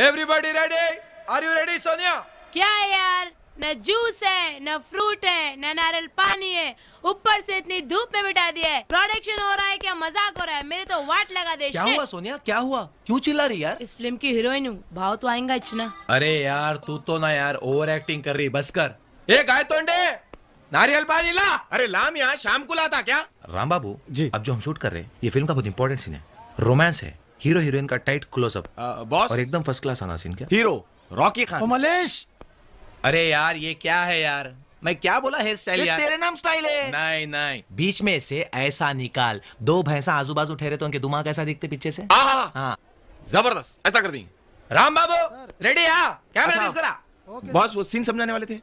Everybody ready are you ready Sonia क्या है यार न जूस है न फ्रूट है न नारियल पानी है ऊपर से इतनी धूप में बिठा दिया है प्रोडक्शन हो रहा है क्या मजाक हो रहा है मेरे तो वाट लगा दे क्या हुआ सोनिया क्या हुआ क्यों चिल्ला रही यार इस फिल्म की हीरोइन हूँ भाव तो आएगा इचना अरे यार तू तो ना यार ओवर एक्टिंग कर रही बस कर ए गाय तो नारियल पानी ला अरे लाम यहाँ शाम को लाता क्या राम बाबू जी अब जो हम शूट कर रहे हैं ये फिल्म का बहुत इंपॉर्टेंट सीन है रोमांस है हीरो हीरोइन का टाइट क्लोजअप बॉस और एकदम फर्स्ट क्लास आना सीन क्या हीरो रॉकी खान मलेश अरे यार ये क्या है यार मैं क्या बोला हेयर स्टाइल यार तेरे नाम स्टाइल है नहीं नहीं बीच में से ऐसा निकाल दो भैंसा आजू बाजू ठहरे तो उनके दिमाग ऐसा दिखते पीछे से हाँ जबरदस्त ऐसा कर दी राम बाबू रेडी आ कैमरा अच्छा, बॉस वो सीन समझाने वाले थे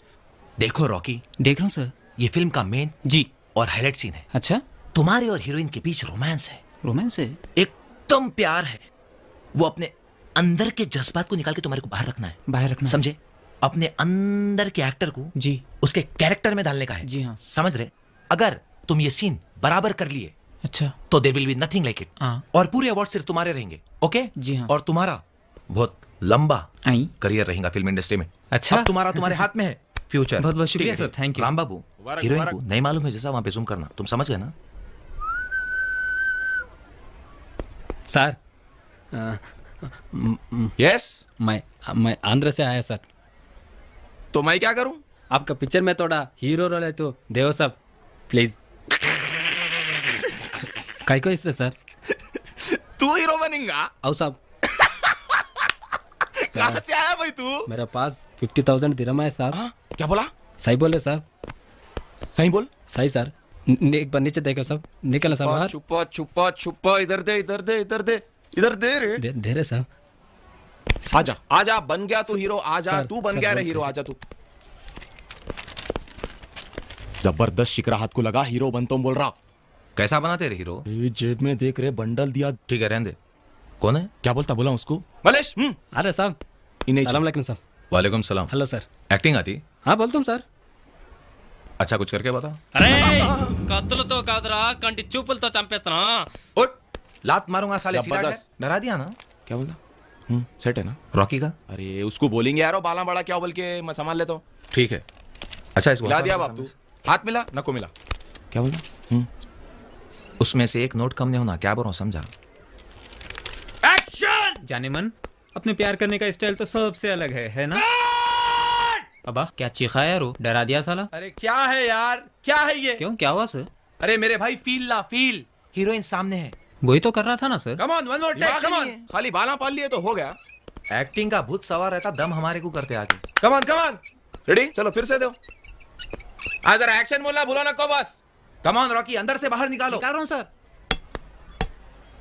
देखो रॉकी देख रहा हूँ सर ये फिल्म का मेन जी और हाईलाइट सीन है अच्छा तुम्हारे और हीरोइन के बीच रोमांस है रोमांस है एक उत्तम प्यार है वो अपने अंदर के जज्बात को निकाल के तुम्हारे को बाहर रखना है बाहर रखना समझे अपने अंदर के एक्टर को जी उसके कैरेक्टर में डालने का है जी हाँ समझ रहे अगर तुम ये सीन बराबर कर लिए अच्छा तो they will be nothing like it और पूरे अवार्ड सिर्फ तुम्हारे रहेंगे ओके जी हाँ और तुम्हारा बहुत लंबा करियर रहेगा फिल्म इंडस्ट्री में अच्छा तुम्हारा तुम्हारे हाथ में है फ्यूचर बहुत बहुत शुक्रिया sir thank you Ram Babu heroine को नहीं मालूम है जैसा वहाँ पे जूम करना तुम समझ गए ना सर यस मैं मैं आंध्र से आया सर तो मैं क्या करूं आपका पिक्चर में थोड़ा हीरो रोल है तो देव साहब प्लीज कई को इसरे सर तू हीरो बनेगा आओ साहब कहाँ से आया भाई तू मेरे पास फिफ्टी थाउजेंड दिरम है साहब हाँ? क्या बोला सही बोले साहब सही बोल सही सर एक बार नीचे देखो सब निकल सब बाहर छुपा छुपा छुपा इधर दे इधर दे इधर दे इधर दे रे दे, दे रे सब आजा आजा बन गया तू हीरो आजा तू बन गया रे हीरो आजा तू जबरदस्त शिकरा हाथ को लगा हीरो बन तो बोल रहा कैसा बनाते रे हीरो जेब में देख रहे बंडल दिया ठीक है रहने दे कौन है क्या बोलता बोला उसको मलेश हम्म। अरे साहब सलाम वालेकुम सलाम हेलो सर एक्टिंग आती हाँ बोलता तुम सर अच्छा कुछ करके बता अरे कत्ल तो कादरा कंटी चूपल तो चंपेस्तना उठ लात मारूंगा साले सीधा डरा दिया ना क्या बोला हम्म सेट है ना रॉकी का अरे उसको बोलेंगे यार बाला बड़ा क्या बोल के मैं संभाल लेता हूँ ठीक है अच्छा इसको ला दिया बाप तू हाथ मिला नको मिला क्या बोला हम्म उसमें से एक नोट कम नहीं होना क्या बोल समझा एक्शन जाने मन अपने प्यार करने का स्टाइल तो सबसे अलग है है ना अबा क्या चीखा यार वो डरा दिया साला अरे क्या है यार क्या है ये क्यों क्या हुआ सर अरे मेरे भाई फील ला फील हीरोइन सामने है वही तो कर रहा था ना sir come on one more take come on खाली बाला पाल लिए तो हो गया एक्टिंग का भूत सवार रहता दम हमारे को करते आगे come on come on ready चलो फिर से दो आज जरा एक्शन बोलना भूलो ना को बस कम ऑन रॉकी अंदर से बाहर निकालो निकाल रहा हूं सर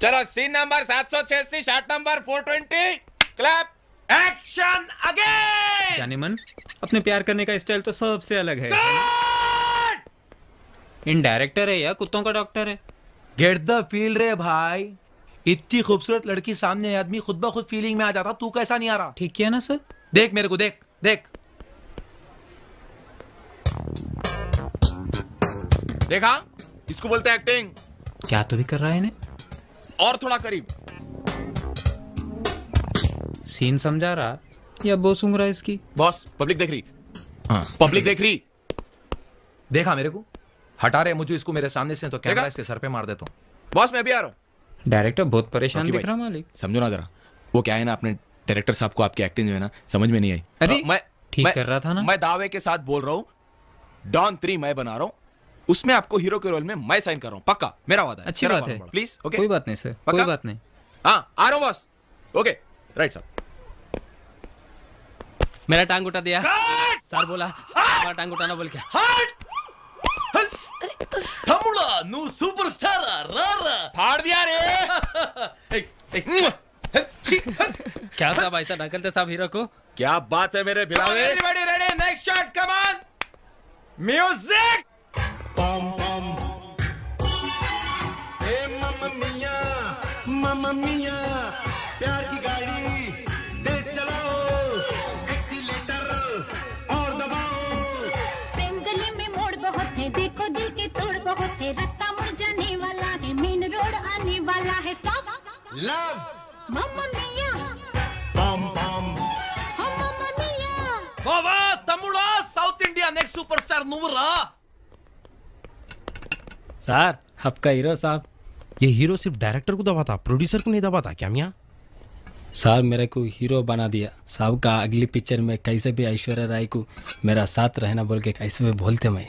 चलो सीन नंबर सात सौ छियासी shot number four twenty clap action again जाने मन अपने प्यार करने का स्टाइल तो सबसे अलग है इन डायरेक्टर है या कुत्तों का डॉक्टर है गेट द फील रे भाई इतनी खूबसूरत लड़की सामने आदमी खुद ब खुद फीलिंग में आ जाता तू कैसा नहीं आ रहा ठीक है ना सर देख मेरे को देख देख देखा इसको बोलते एक्टिंग क्या तो भी कर रहा है इन्हें और थोड़ा करीब सीन समझा रहा या बॉस सुन रहा है इसकी बॉस पब्लिक देख रही हाँ पब्लिक देख रही देखा मेरे को हटा रहे मुझे इसको मेरे सामने से तो कैमरा इसके सर पे मार देता हूँ बॉस मैं भी आ रहा हूँ डायरेक्टर बहुत परेशान दिख रहा मालिक समझो ना जरा वो क्या है ना अपने डायरेक्टर साहब को आपकी एक्टिंग जो है ना समझ में नहीं आई अरे मैं ठीक कर रहा था ना मैं दावे के साथ बोल रहा हूँ डॉन थ्री मैं बना रहा हूँ उसमें आपको हीरो के रोल में मैं साइन कर रहा हूँ पक्का मेरा वादा अच्छी बात है प्लीज ओके कोई बात नहीं सर कोई बात नहीं हाँ आ रहा हूँ बॉस ओके राइट साहब मेरा टांग उठा दिया सर बोला हमारा टांग उठाना बोल के नू నువ్వు సూపర్ స్టార్ फाड़ दिया रे क्या साहब ऐसा ढकलते साहब हीरो को क्या बात है मेरे भिलावे everybody ready next shot come on music बम बम ए मम्मा मिया मम्मा मिया प्यार की गाड़ी देखो दिल के तोड़ बहुत है रास्ता मुड़ जाने वाला है मेन रोड आने वाला है स्टॉप लव मम्मा मिया पम पम मम्मा मिया బావా తమ్ముడా South India next superstar నువ్వురా సార్ आपका हीरो साहब ये हीरो सिर्फ डायरेक्टर को दबाता प्रोड्यूसर को नहीं दबाता क्या मियाँ सर मेरे को हीरो बना दिया साहब का अगली पिक्चर में कैसे भी ऐश्वर्या राय को मेरा साथ रहना बोल के कैसे भी बोलते मैं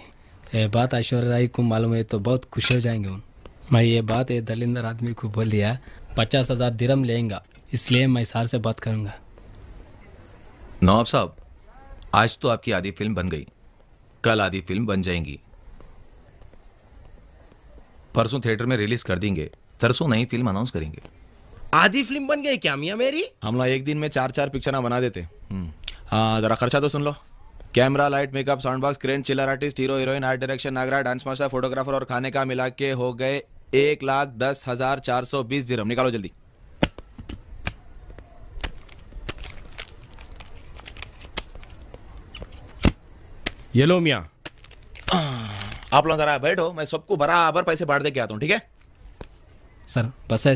ये बात ऐश्वर्य राय को मालूम है तो बहुत खुश हो जाएंगे उन मैं ये बात ये दलिंदर आदमी को बोल दिया पचास हजार दिरम लेंगे इसलिए मैं सार से बात करूँगा नवाब साहब आज तो आपकी आधी फिल्म बन गई कल आधी फिल्म बन जाएंगी परसों थिएटर में रिलीज कर देंगे तरसों नई फिल्म अनाउंस करेंगे आधी फिल्म बन गई क्या मियाँ मेरी हम लोग एक दिन में चार चार पिक्चर बना देते हम्म। हाँ जरा खर्चा तो सुन लो camera light makeup sound box crane chiller artist hero heroine art direction Nagra dance master photographer और खाने का मिला के हो गए एक लाख दस हजार चार सौ बीस जीरम निकालो जल्दी ये लो मिया आप लोग जरा बैठो मैं सबको बराबर पैसे बांट दे के आता हूँ ठीक है सर बस